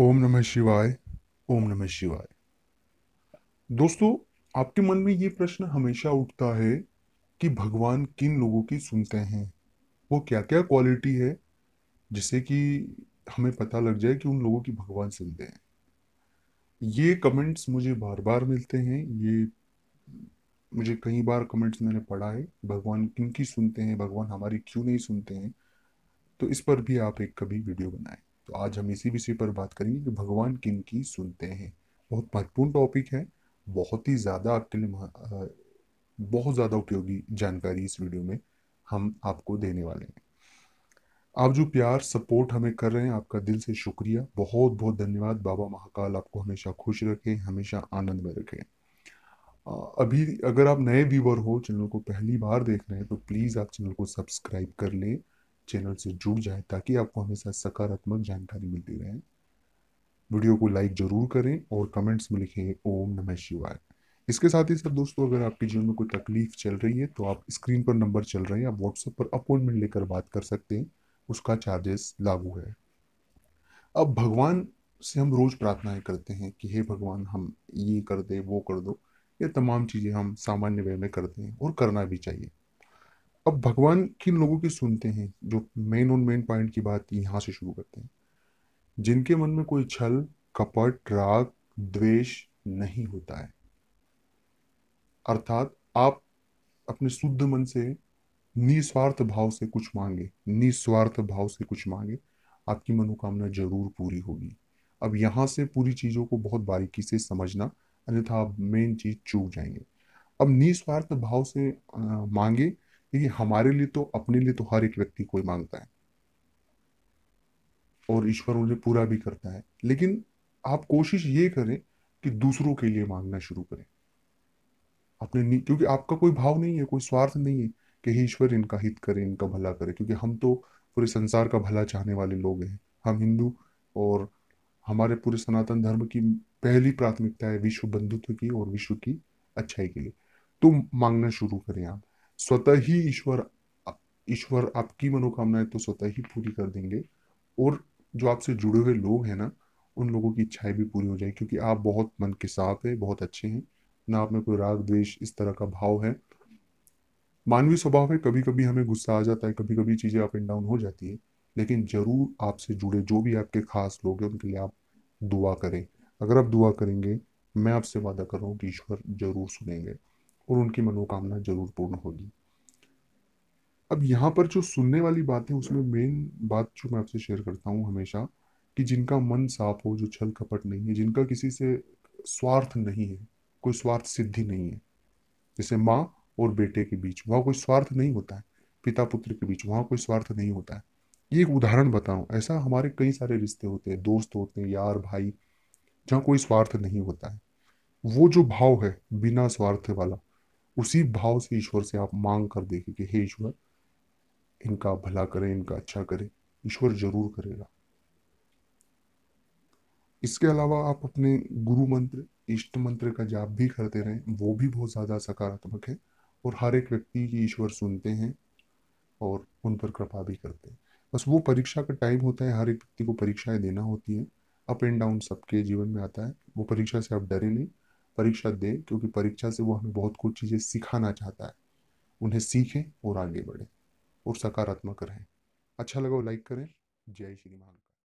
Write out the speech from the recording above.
ओम नमः शिवाय ओम नमः शिवाय दोस्तों आपके मन में ये प्रश्न हमेशा उठता है कि भगवान किन लोगों की सुनते हैं वो क्या क्या क्वालिटी है जिससे कि हमें पता लग जाए कि उन लोगों की भगवान सुनते हैं ये कमेंट्स मुझे बार बार मिलते हैं ये मुझे कई बार कमेंट्स मैंने पढ़ा है भगवान किन की सुनते हैं भगवान हमारी क्यों नहीं सुनते हैं तो इस पर भी आप एक कभी वीडियो बनाएं तो आज हम इसी विषय पर बात करेंगे कि भगवान किन की सुनते हैं बहुत महत्वपूर्ण टॉपिक है बहुत ही ज़्यादा आपके लिए बहुत ज़्यादा उपयोगी जानकारी इस वीडियो में हम आपको देने वाले हैं आप जो प्यार सपोर्ट हमें कर रहे हैं आपका दिल से शुक्रिया बहुत बहुत धन्यवाद बाबा महाकाल आपको हमेशा खुश रखें हमेशा आनंद में रखें अभी अगर आप नए व्यूवर हो चैनल को पहली बार देख रहे हैं तो प्लीज़ आप चैनल को सब्सक्राइब कर लें चैनल से जुड़ जाए ताकि आपको हमेशा सकारात्मक जानकारी मिलती रहे वीडियो को लाइक जरूर करें और कमेंट्स में लिखें ओम नमः शिवाय इसके साथ ही सर दोस्तों अगर आपके जीवन में कोई तकलीफ चल रही है तो आप स्क्रीन पर नंबर चल रहे हैं आप व्हाट्सएप पर अपॉइंटमेंट लेकर बात कर सकते हैं उसका चार्जेस लागू है अब भगवान से हम रोज़ प्रार्थनाएं करते हैं कि हे भगवान हम ये कर दे वो कर दो ये तमाम चीज़ें हम सामान्य वे में करते हैं और करना भी चाहिए अब भगवान किन लोगों की सुनते हैं जो मेन और मेन पॉइंट की बात यहां से शुरू करते हैं जिनके मन में कोई छल कपट राग द्वेष नहीं होता है अर्थात आप अपने शुद्ध मन से निस्वार्थ भाव से कुछ मांगे निस्वार्थ भाव से कुछ मांगे आपकी मनोकामना जरूर पूरी होगी अब यहां से पूरी चीज़ों को बहुत बारीकी से समझना अन्यथा आप मेन चीज़ चूक जाएंगे अब निस्वार्थ भाव से मांगे क्योंकि हमारे लिए तो अपने लिए तो हर एक व्यक्ति कोई मांगता है और ईश्वर उन्हें पूरा भी करता है लेकिन आप कोशिश ये करें कि दूसरों के लिए मांगना शुरू करें अपने क्योंकि आपका कोई भाव नहीं है कोई स्वार्थ नहीं है कि ईश्वर इनका हित करे इनका भला करे क्योंकि हम तो पूरे संसार का भला चाहने वाले लोग हैं हम हिंदू और हमारे पूरे सनातन धर्म की पहली प्राथमिकता है विश्व बंधुत्व की और विश्व की अच्छाई के लिए तो मांगना शुरू करें आप स्वतः ही ईश्वर ईश्वर आपकी मनोकामनाएं तो स्वतः ही पूरी कर देंगे और जो आपसे जुड़े हुए लोग हैं ना उन लोगों की इच्छाएं भी पूरी हो जाएगी क्योंकि आप बहुत मन के साफ है बहुत अच्छे हैं ना आप में कोई राग द्वेष इस तरह का भाव है मानवीय स्वभाव है कभी कभी हमें गुस्सा आ जाता है कभी कभी चीज़ें अप एंड डाउन हो जाती है लेकिन ज़रूर आपसे जुड़े जो भी आपके खास लोग हैं उनके लिए आप दुआ करें अगर आप दुआ करेंगे मैं आपसे वादा कर रहा हूँ कि ईश्वर जरूर सुनेंगे और उनकी मनोकामना जरूर पूर्ण होगी अब यहाँ पर जो सुनने वाली बात है उसमें मेन बात जो मैं आपसे शेयर करता हूँ हमेशा कि जिनका मन साफ हो जो छल कपट नहीं है जिनका किसी से स्वार्थ नहीं है कोई स्वार्थ सिद्धि नहीं है जैसे माँ और बेटे के बीच वहाँ कोई स्वार्थ नहीं होता है पिता पुत्र के बीच वहाँ कोई स्वार्थ नहीं होता है ये एक उदाहरण बताऊँ ऐसा हमारे कई सारे रिश्ते होते हैं दोस्त होते हैं यार भाई जहाँ कोई स्वार्थ नहीं होता है वो जो भाव है बिना स्वार्थ वाला उसी भाव से ईश्वर से आप मांग कर देखें कि हे ईश्वर इनका भला करें इनका अच्छा करें ईश्वर जरूर करेगा इसके अलावा आप अपने गुरु मंत्र इष्ट मंत्र का जाप भी करते रहें वो भी बहुत ज़्यादा सकारात्मक है और हर एक व्यक्ति की ईश्वर सुनते हैं और उन पर कृपा भी करते हैं बस वो परीक्षा का टाइम होता है हर एक व्यक्ति को परीक्षाएं देना होती है अप एंड डाउन सबके जीवन में आता है वो परीक्षा से आप डरे नहीं परीक्षा दे क्योंकि परीक्षा से वो हमें बहुत कुछ चीज़ें सिखाना चाहता है उन्हें सीखें और आगे बढ़ें और सकारात्मक रहें अच्छा लगा लाइक करें जय श्री महाकाल